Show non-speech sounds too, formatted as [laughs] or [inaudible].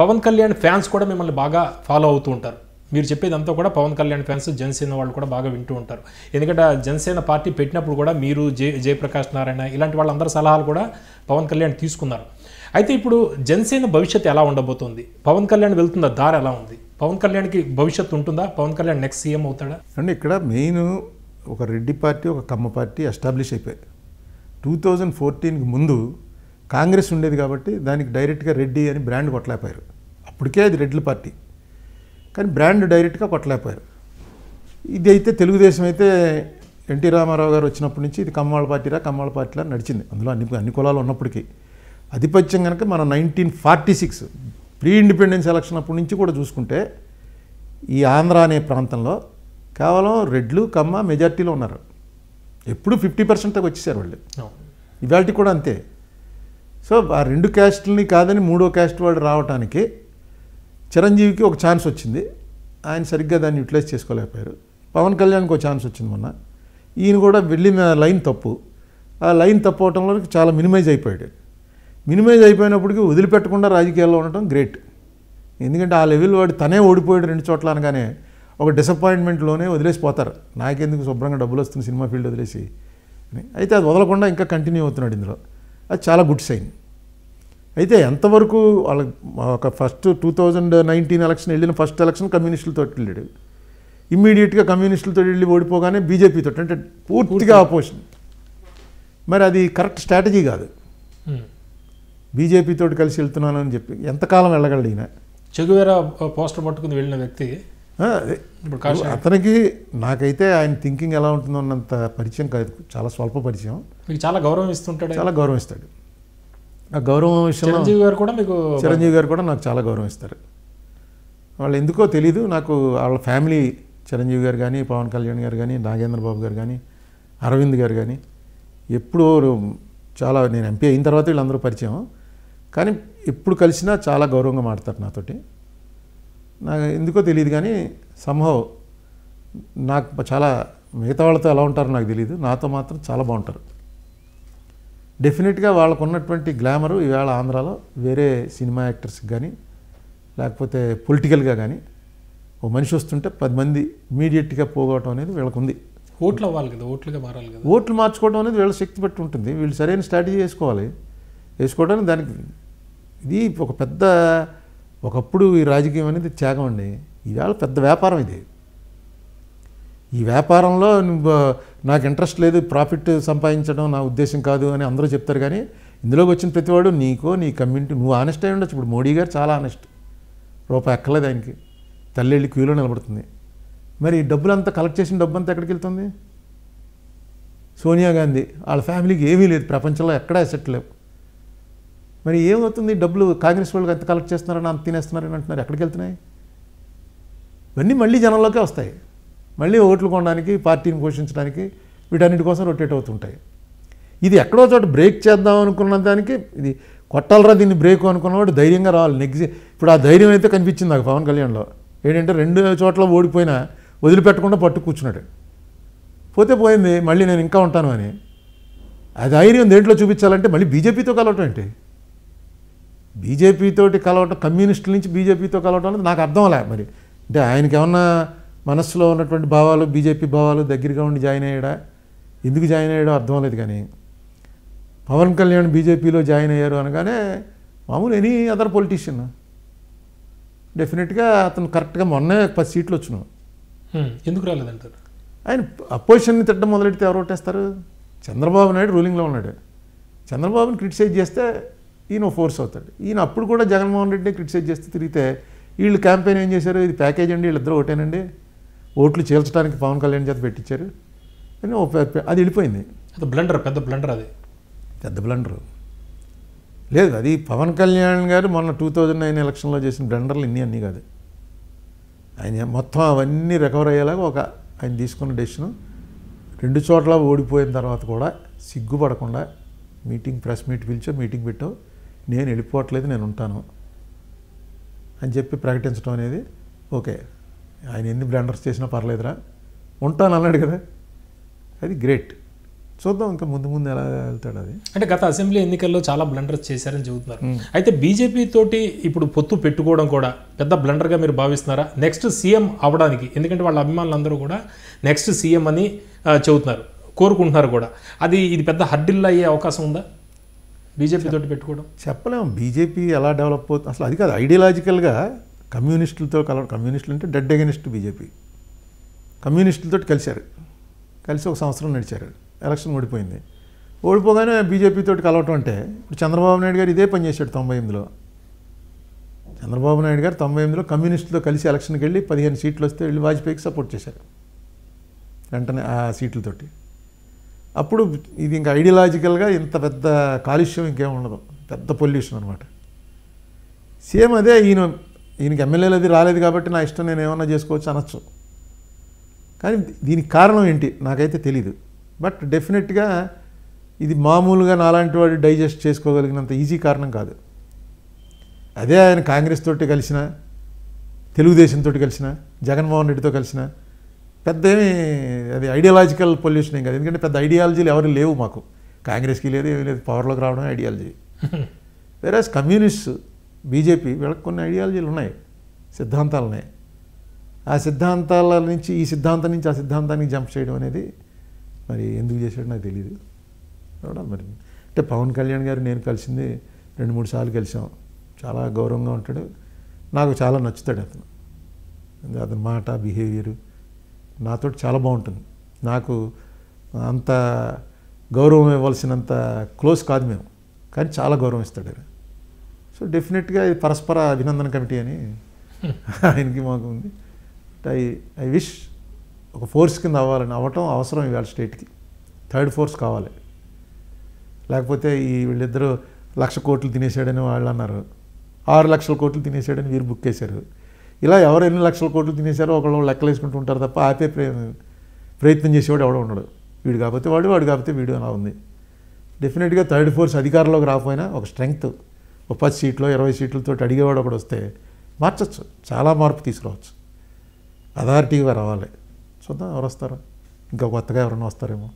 Pawan Kalyan fans కూడా మిమ్మల్ని బాగా ఫాలో అవుతూ ఉంటారు మీరు చెప్పేదంతా కూడా పవన్ కళ్యాణ్ ఫ్యాన్స్ జనసేన వాళ్ళు కూడా బాగా వింటూ ఉంటారు ఎందుకంటే జనసేన పార్టీ పెట్టినప్పుడు కూడా మీరు జయ జయప్రకాష్ నారాయణ ఇలాంటి వాళ్ళందరి సలహాలు కూడా పవన్ కళ్యాణ్ తీసుకున్నారు అయితే ఇప్పుడు జనసేన భవిష్యత్తు ఎలా ఉండబోతుంది పవన్ కళ్యాణ్ వెళ్తుందా దారి ఎలా ఉంది పవన్ కళ్యాణ్కి భవిష్యత్తు ఉంటుందా పవన్ కళ్యాణ్ నెక్స్ట్ సీఎం అవుతాడా అండి ఇక్కడ మెయిన్ ఒక రెడ్డి పార్టీ ఒక కమ్మ పార్టీ ఎస్టాబ్లిష్ అయిపోయాయి టూ థౌజండ్ ఫోర్టీన్కి ముందు కాంగ్రెస్ ఉండేది కాబట్టి దానికి డైరెక్ట్గా రెడ్డి అని బ్రాండ్ కొట్టలేకపోయారు అప్పటికే అది రెడ్ల పార్టీ కానీ బ్రాండ్ డైరెక్ట్గా కొట్టలేకపోయారు ఇది అయితే తెలుగుదేశం అయితే ఎన్టీ రామారావు గారు వచ్చినప్పటి నుంచి ఇది కమ్మాళ్ళ పార్టీరా కమ్మాళ్ళ పార్టీలా నడిచింది అందులో అన్ని అన్ని కులాలు ఉన్నప్పటికీ ఆధిపత్యం కనుక మనం nineteen forty six pre independence election అప్పటి నుంచి కూడా చూసుకుంటే ఈ ఆంధ్ర అనే ప్రాంతంలో కేవలం రెడ్లు కమ్మ మెజార్టీలో ఉన్నారు ఎప్పుడు ఫిఫ్టీ దాకా వచ్చేసారు వాళ్ళు ఇవాళ కూడా అంతే సో ఆ రెండు క్యాస్ట్లని కాదని మూడో క్యాస్ట్ వాడు రావటానికి చిరంజీవికి ఒక ఛాన్స్ వచ్చింది ఆయన సరిగ్గా దాన్ని యూటిలైజ్ చేసుకోలేకపోయారు పవన్ కళ్యాణ్కి ఒక ఛాన్స్ వచ్చింది మొన్న ఈయన కూడా వెళ్ళిన లైన్ తప్పు ఆ లైన్ తప్పు అవటంలో చాలా మినిమైజ్ అయిపోయాడు మినిమైజ్ అయిపోయినప్పటికీ వదిలిపెట్టకుండా రాజకీయాల్లో ఉండటం గ్రేట్ ఎందుకంటే ఆ లెవెల్ వాడు తనే ఓడిపోయాడు రెండు చోట్ల అనగానే ఒక డిసప్పాయింట్మెంట్లోనే వదిలేసిపోతారు నాకెందుకు శుభ్రంగా డబ్బులు వస్తుంది సినిమా ఫీల్డ్ వదిలేసి అయితే అది వదలకుండా ఇంకా కంటిన్యూ అవుతున్నాడు ఇందులో అది చాలా గుడ్ సైన్ అయితే ఎంతవరకు వాళ్ళ ఒక first two thousand nineteen election వెళ్ళిన ఫస్ట్ ఎలక్షన్ కమ్యూనిస్టులతో వెళ్ళాడు ఇమ్మీడియట్గా కమ్యూనిస్టులతో వెళ్ళి ఓడిపోగానే బీజేపీతో అంటే పూర్తిగా ఆపోజిషన్ మరి అది కరెక్ట్ స్ట్రాటజీ కాదు బీజేపీతో hmm. కలిసి వెళ్తున్నానని చెప్పి ఎంతకాలం వెళ్ళగలడు ఈయన చెగువేరా పోస్టర్ పట్టుకుని వెళ్ళిన వ్యక్తి అతనికి నాకైతే ఆయన థింకింగ్ ఎలా ఉంటుందో అన్నంత పరిచయం కాదు చాలా స్వల్ప పరిచయం మీకు చాలా గౌరవం ఇస్తుంటాడు చాలా గౌరవం ఇస్తాడు ఆ గౌరవం విషయంలో చిరంజీవి గారు కూడా మీకు చిరంజీవి గారు కూడా నాకు చాలా గౌరవం ఇస్తారు వాళ్ళు ఎందుకో తెలీదు నాకు వాళ్ళ ఫ్యామిలీ చిరంజీవి గారు కానీ పవన్ కళ్యాణ్ గారు కానీ నాగేంద్ర బాబు గారు కానీ అరవింద్ గారు కానీ ఎప్పుడూ చాలా నేను ఎంపీ అయిన తర్వాత వీళ్ళందరూ పరిచయం కానీ ఎప్పుడు కలిసినా చాలా గౌరవంగా మాట్లాడతారు నాతోటి నాకు ఎందుకో తెలియదు కానీ సంభవ్ నాకు చాలా మిగతా వాళ్ళతో ఎలా ఉంటారో నాకు తెలియదు నాతో మాత్రం చాలా బాగుంటారు డెఫినెట్గా వాళ్ళకు ఉన్నటువంటి గ్లామరు ఈవేళ ఆంధ్రాలో వేరే సినిమా యాక్టర్స్కి కానీ లేకపోతే పొలిటికల్గా కానీ ఓ మనిషి వస్తుంటే పది మంది ఇమీడియట్గా పోగొట్టడం అనేది వీళ్ళకు ఉంది ఓట్లు అవ్వాలి కదా ఓట్లుగా మారాలి కదా ఓట్లు మార్చుకోవడం అనేది వీళ్ళ శక్తి పెట్టి ఉంటుంది వీళ్ళు సరైన స్ట్రాటజీ వేసుకోవాలి వేసుకోవడానికి దానికి ఇది ఒక పెద్ద ఒకప్పుడు ఈ రాజకీయం అనేది త్యాగం అండి ఈవేళ పెద్ద వ్యాపారం ఇది ఈ వ్యాపారంలో నాకు ఇంట్రెస్ట్ లేదు ప్రాఫిట్ సంపాదించడం నా ఉద్దేశం కాదు అని అందరూ చెప్తారు కానీ ఇందులోకి వచ్చిన ప్రతివాడు నీకో నీ కమ్యూనిటీ నువ్వు ఆనెస్ట్ అయి ఉండొచ్చు ఇప్పుడు మోడీ గారు చాలా ఆనెస్ట్ రూపాయి ఎక్కలేదు ఆయనకి వెళ్ళి క్యూలో నిలబడుతుంది మరి డబ్బులంతా కలెక్ట్ చేసిన డబ్బు అంతా ఎక్కడికి వెళ్తుంది సోనియా గాంధీ వాళ్ళ ఫ్యామిలీకి ఏమీ లేదు ప్రపంచంలో ఎక్కడా అసెట్ లేవు మరి ఏమవుతుంది డబ్బులు కాంగ్రెస్ వాళ్ళకి ఎంత కలెక్ట్ చేస్తున్నారని అంత తినేస్తున్నారని అంటున్నారు ఎక్కడికి వెళ్తున్నాయి ఇవన్నీ మళ్ళీ జనంలోకే వస్తాయి మళ్ళీ ఓట్లు కొనడానికి పార్టీని పోషించడానికి వీటన్నిటి కోసం రొటేట్ అవుతుంటాయి ఇది ఎక్కడో చోట బ్రేక్ చేద్దాం అనుకున్న దానికి ఇది కొట్టాలరా దీన్ని బ్రేక్ అనుకున్నవాడు ధైర్యంగా రావాలి నెగ్జి ఇప్పుడు ఆ ధైర్యం అయితే కనిపించింది నాకు పవన్ కళ్యాణ్లో ఏంటంటే రెండు చోట్ల ఓడిపోయినా వదిలిపెట్టకుండా పట్టు కూర్చున్నాడు పోతే పోయింది మళ్ళీ నేను ఇంకా ఉంటాను అని ఆ ధైర్యం దేంట్లో చూపించాలంటే మళ్ళీ బీజేపీతో కలవటం ఏంటి బీజేపీతోటి కలవటం కమ్యూనిస్టుల నుంచి బీజేపీతో కలవటం అనేది నాకు అర్థం లే మరి అంటే ఆయనకి ఏమన్నా మనసులో ఉన్నటువంటి భావాలు బీజేపీ భావాలు దగ్గరగా ఉండి జాయిన్ అయ్యాడా ఎందుకు జాయిన్ అయ్యాడో అర్థం లేదు కానీ పవన్ కళ్యాణ్ బీజేపీలో జాయిన్ అయ్యారు అనగానే మామూలు ఎనీ అదర్ పొలిటీషియన్ డెఫినెట్గా అతను కరెక్ట్గా మొన్నే పది సీట్లు వచ్చినాం ఎందుకు రాలేదంటారు ఆయన అపోజిషన్ని తిట్టడం మొదలెడితే ఎవరు ఓటేస్తారు చంద్రబాబు నాయుడు రూలింగ్లో ఉన్నాడు చంద్రబాబుని క్రిటిసైజ్ చేస్తే ఈయన ఫోర్స్ అవుతాడు ఈయన అప్పుడు కూడా జగన్మోహన్ రెడ్డి క్రిటిసైజ్ చేస్తూ తిరిగితే వీళ్ళు క్యాంపెయిన్ ఏం చేశారు ఇది ప్యాకేజ్ అండి వీళ్ళిద్దరూ ఒకటేనండి ఓట్లు చేల్చడానికి పవన్ కళ్యాణ్ చేత పెట్టించారు అని అది వెళ్ళిపోయింది అది బ్లండర్ పెద్ద బ్లండర్ అది పెద్ద బ్లండర్ లేదు అది పవన్ కళ్యాణ్ గారు మొన్న టూ థౌజండ్ నైన్ ఎలక్షన్లో చేసిన బ్లండర్లు ఇన్ని అన్నీ కాదు ఆయన మొత్తం అవన్నీ రికవర్ అయ్యేలాగా ఒక ఆయన తీసుకున్న డెసిషన్ రెండు చోట్ల ఓడిపోయిన తర్వాత కూడా సిగ్గుపడకుండా మీటింగ్ ప్రెస్ మీట్ పిలిచో మీటింగ్ పెట్టావు నేను వెళ్ళిపోవట్లేదు నేను ఉంటాను అని చెప్పి ప్రకటించడం అనేది ఓకే ఆయన ఎన్ని బ్లాండర్స్ చేసినా పర్లేదురా ఉంటాను అన్నాడు కదా అది గ్రేట్ చూద్దాం ఇంకా ముందు ముందు ఎలా వెళ్తాడు అది అంటే గత అసెంబ్లీ ఎన్నికల్లో చాలా బ్లండర్స్ చేశారని చెబుతున్నారు అయితే బీజేపీ తోటి ఇప్పుడు పొత్తు పెట్టుకోవడం కూడా పెద్ద బ్లండర్గా మీరు భావిస్తున్నారా నెక్స్ట్ సీఎం అవడానికి ఎందుకంటే వాళ్ళ అభిమానులందరూ కూడా నెక్స్ట్ సీఎం అని చెబుతున్నారు కోరుకుంటున్నారు కూడా అది ఇది పెద్ద హర్డిల్ అయ్యే అవకాశం ఉందా బీజేపీ తోటి పెట్టుకోవడం చెప్పలేము బీజేపీ ఎలా డెవలప్ అవుతుంది అసలు అది కాదు ఐడియాలజికల్గా కమ్యూనిస్టులతో కల కమ్యూనిస్టులు అంటే డెడ్ అగెనిస్ట్ బీజేపీ కమ్యూనిస్టులతో కలిశారు కలిసి ఒక సంవత్సరం నడిచారు ఎలక్షన్ ఓడిపోయింది ఓడిపోగానే బీజేపీతో కలవటం అంటే ఇప్పుడు చంద్రబాబు నాయుడు గారు ఇదే పని చేశాడు తొంభై ఎనిమిదిలో చంద్రబాబు నాయుడు గారు తొంభై ఎనిమిదిలో కమ్యూనిస్టులతో కలిసి ఎలక్షన్కి వెళ్ళి పదిహేను సీట్లు వస్తే వెళ్ళి వాజ్పేయికి సపోర్ట్ చేశారు వెంటనే ఆ సీట్లతోటి అప్పుడు ఇది ఇంకా ఐడియలాజికల్గా ఇంత పెద్ద కాలుష్యం ఇంకేం ఉండదు పెద్ద పొల్యూషన్ అనమాట సేమ్ అదే ఈయన ఈయనకి ఎమ్మెల్యేలు అది రాలేదు కాబట్టి నా ఇష్టం నేను ఏమన్నా చేసుకోవచ్చు అనొచ్చు కానీ దీనికి కారణం ఏంటి నాకైతే తెలీదు బట్ డెఫినెట్గా ఇది మామూలుగా నాలాంటి వాడు డైజెస్ట్ చేసుకోగలిగినంత ఈజీ కారణం కాదు అదే ఆయన కాంగ్రెస్ తోటి కలిసిన తెలుగుదేశంతో కలిసిన జగన్మోహన్ రెడ్డితో కలిసిన పెద్ద అది ఐడియాలజికల్ పొల్యూషన్ కాదు ఎందుకంటే పెద్ద ఐడియాలజీలు ఎవరు లేవు మాకు కాంగ్రెస్కి లేదు ఏమీ లేదు పవర్లోకి రావడం ఐడియాలజీ వేరేస్ కమ్యూనిస్ట్ బీజేపీ వీళ్ళకి కొన్ని ఐడియాలజీలు ఉన్నాయి సిద్ధాంతాలు ఉన్నాయి ఆ సిద్ధాంతాల నుంచి ఈ సిద్ధాంతం నుంచి ఆ సిద్ధాంతానికి జంప్ చేయడం అనేది మరి ఎందుకు చేశాడో నాకు తెలియదు మరి అంటే పవన్ కళ్యాణ్ గారు నేను కలిసింది రెండు మూడు సార్లు కలిసాం చాలా గౌరవంగా ఉంటాడు నాకు చాలా నచ్చుతాడు అతను అతని మాట బిహేవియరు నాతో చాలా బాగుంటుంది నాకు అంత గౌరవం ఇవ్వాల్సినంత క్లోజ్ కాదు మేము కానీ చాలా గౌరవం ఇస్తాడు ఆయన సో డెఫినెట్గా ఇది పరస్పర అభినందన కమిటీ అని [laughs] ఆయనకి మాకు ఉంది ఐ ఐ విష్ ఒక ఫోర్స్ కింద అవ్వాలని అవ్వటం అవసరం ఇవాళ స్టేట్కి థర్డ్ ఫోర్స్ కావాలి లేకపోతే ఈ వీళ్ళిద్దరూ లక్ష కోట్లు తినేసాడని వాళ్ళు అన్నారు ఆరు లక్షల కోట్లు తినేసాడని వీరు బుక్ చేశారు ఇలా ఎవరు ఎన్ని లక్షల కోట్లు తినేశారో ఒకళ్ళు లెక్కలు వేసుకుంటూ ఉంటారు తప్ప ఆపే ప్రయత్నం చేసేవాడు ఎవడో ఉండడు వీడు కాకపోతే వాడు వాడు కాకపోతే వీడు అలా ఉంది డెఫినెట్గా థర్డ్ ఫోర్స్ అధికారంలోకి రాకపోయినా ఒక స్ట్రెంగ్త్ ఒక పది సీట్లు ఇరవై సీట్లతో అడిగేవాడు ఒకడు వస్తే మార్చచ్చు చాలా మార్పు తీసుకురావచ్చు అథారిటీగా రావాలి చూద్దాం ఎవరు వస్తారు ఇంకా కొత్తగా ఎవరైనా వస్తారేమో